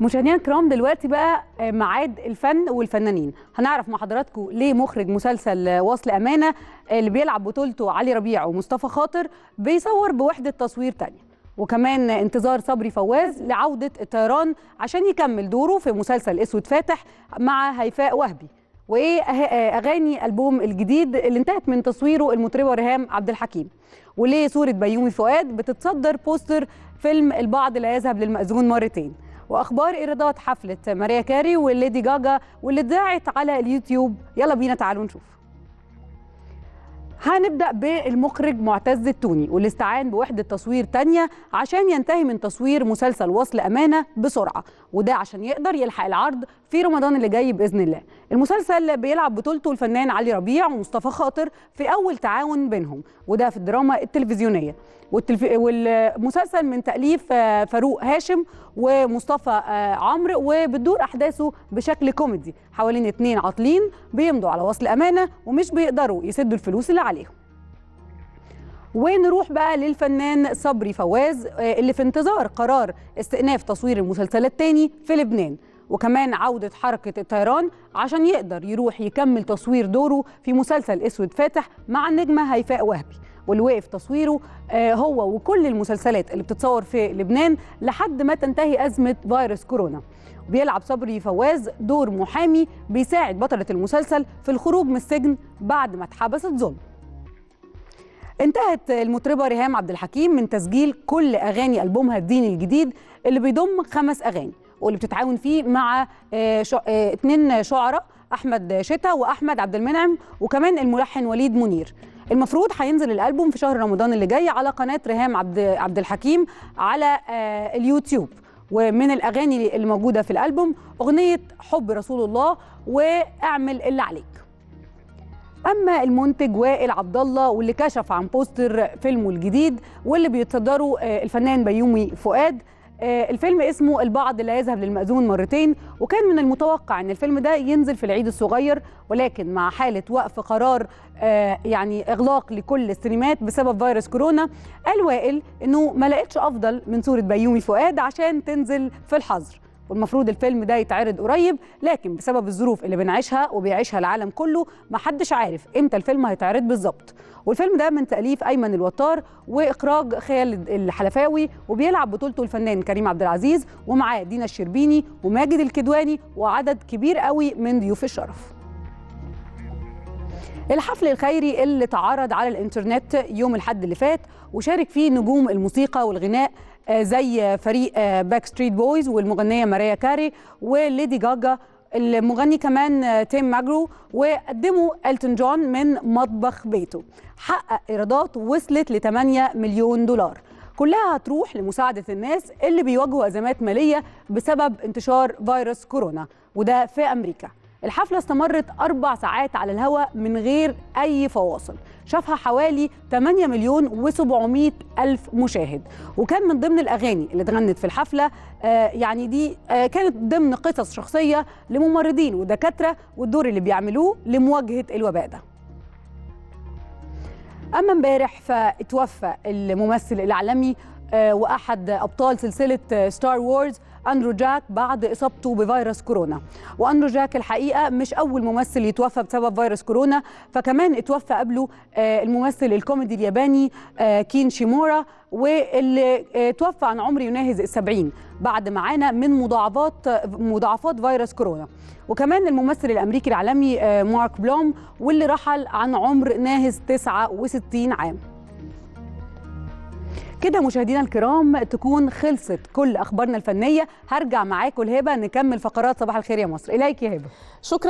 مشاهدينا الكرام دلوقتي بقى آه، ميعاد الفن والفنانين هنعرف مع حضراتكم ليه مخرج مسلسل وصل امانه آه، اللي بيلعب بطولته علي ربيع ومصطفى خاطر بيصور بوحده تصوير تانية وكمان انتظار صبري فواز لعوده الطيران عشان يكمل دوره في مسلسل اسود فاتح مع هيفاء وهبي وايه أه، اغاني البوم الجديد اللي انتهت من تصويره المطربه ريهام عبد الحكيم وليه صوره بيومي فؤاد بتتصدر بوستر فيلم البعض لا يذهب للمأذون مرتين واخبار ايرادات حفله ماريا كاري والليدي جاجا واللي اتذاعت على اليوتيوب يلا بينا تعالوا نشوف هنبدأ بالمخرج معتز التوني واللي استعان بوحدة تصوير تانية عشان ينتهي من تصوير مسلسل وصل أمانة بسرعة وده عشان يقدر يلحق العرض في رمضان اللي جاي بإذن الله المسلسل بيلعب بطولته الفنان علي ربيع ومصطفى خاطر في أول تعاون بينهم وده في الدراما التلفزيونية والتلف... والمسلسل من تأليف آه، فاروق هاشم ومصطفى آه، عمرو وبتدور احداثه بشكل كوميدي حوالين اتنين عاطلين بيمضوا على وصل امانه ومش بيقدروا يسدوا الفلوس اللي عليهم ونروح بقى للفنان صبري فواز آه، اللي في انتظار قرار استئناف تصوير المسلسلات تاني في لبنان وكمان عودة حركة الطيران عشان يقدر يروح يكمل تصوير دوره في مسلسل اسود فاتح مع النجمة هيفاء وهبي واللي وقف تصويره آه، هو وكل المسلسلات اللي بتتصور في لبنان لحد ما تنتهي أزمة فيروس كورونا بيلعب صبري فواز دور محامي بيساعد بطلة المسلسل في الخروج من السجن بعد ما اتحبست ظلم انتهت المطربة ريهام عبد الحكيم من تسجيل كل أغاني ألبومها الديني الجديد اللي بيضم خمس أغاني واللي بتتعاون فيه مع اثنين آه، آه، شعراء احمد شتا واحمد عبد المنعم وكمان الملحن وليد منير المفروض هينزل الالبوم في شهر رمضان اللي جاي على قناه ريهام عبد عبد الحكيم على آه، اليوتيوب ومن الاغاني اللي موجوده في الالبوم اغنيه حب رسول الله واعمل اللي عليك اما المنتج وائل عبد الله واللي كشف عن بوستر فيلمه الجديد واللي بيتصدره آه، الفنان بيومي فؤاد آه، الفيلم اسمه البعض لا يذهب للمأذون مرتين وكان من المتوقع ان الفيلم ده ينزل في العيد الصغير ولكن مع حاله وقف قرار آه، يعني اغلاق لكل السينمات بسبب فيروس كورونا قال وائل انه ما لقيتش افضل من صوره بيومي فؤاد عشان تنزل في الحظر والمفروض الفيلم ده يتعرض قريب لكن بسبب الظروف اللي بنعيشها وبيعيشها العالم كله محدش عارف امتى الفيلم هيتعرض بالظبط والفيلم ده من تاليف ايمن الوتار واخراج خيال الحلفاوي وبيلعب بطولته الفنان كريم عبد العزيز ومعاه دينا الشربيني وماجد الكدواني وعدد كبير قوي من ضيوف الشرف الحفل الخيري اللي اتعرض على الانترنت يوم الحد اللي فات وشارك فيه نجوم الموسيقى والغناء آه، زي فريق باك ستريت بويز والمغنيه ماريا كاري وليدي جاجا المغني كمان آه، تيم ماجرو وقدموا التون جون من مطبخ بيته حقق ايرادات وصلت ل 8 مليون دولار كلها هتروح لمساعده الناس اللي بيواجهوا ازمات ماليه بسبب انتشار فيروس كورونا وده في امريكا الحفلة استمرت أربع ساعات على الهواء من غير أي فواصل شافها حوالي 8 مليون و700 ألف مشاهد وكان من ضمن الأغاني اللي اتغنت في الحفلة آه يعني دي آه كانت ضمن قصص شخصية لممرضين ودكاترة والدور اللي بيعملوه لمواجهة الوباء ده أما امبارح فتوفى الممثل الإعلامي آه، واحد ابطال سلسله ستار آه، وورز اندرو جاك بعد اصابته بفيروس كورونا واندرو جاك الحقيقه مش اول ممثل يتوفى بسبب فيروس كورونا فكمان اتوفى قبله آه، الممثل الكوميدي الياباني كين شيمورا واللي توفى عن عمر يناهز السبعين بعد معانا من مضاعفات مضاعفات فيروس كورونا وكمان الممثل الامريكي العالمي مارك بلوم واللي رحل عن عمر ناهز 69 عام كده مشاهدينا الكرام تكون خلصت كل اخبارنا الفنيه هرجع معاكم الهبه نكمل فقرات صباح الخير يا مصر اليك يا هبه شكرا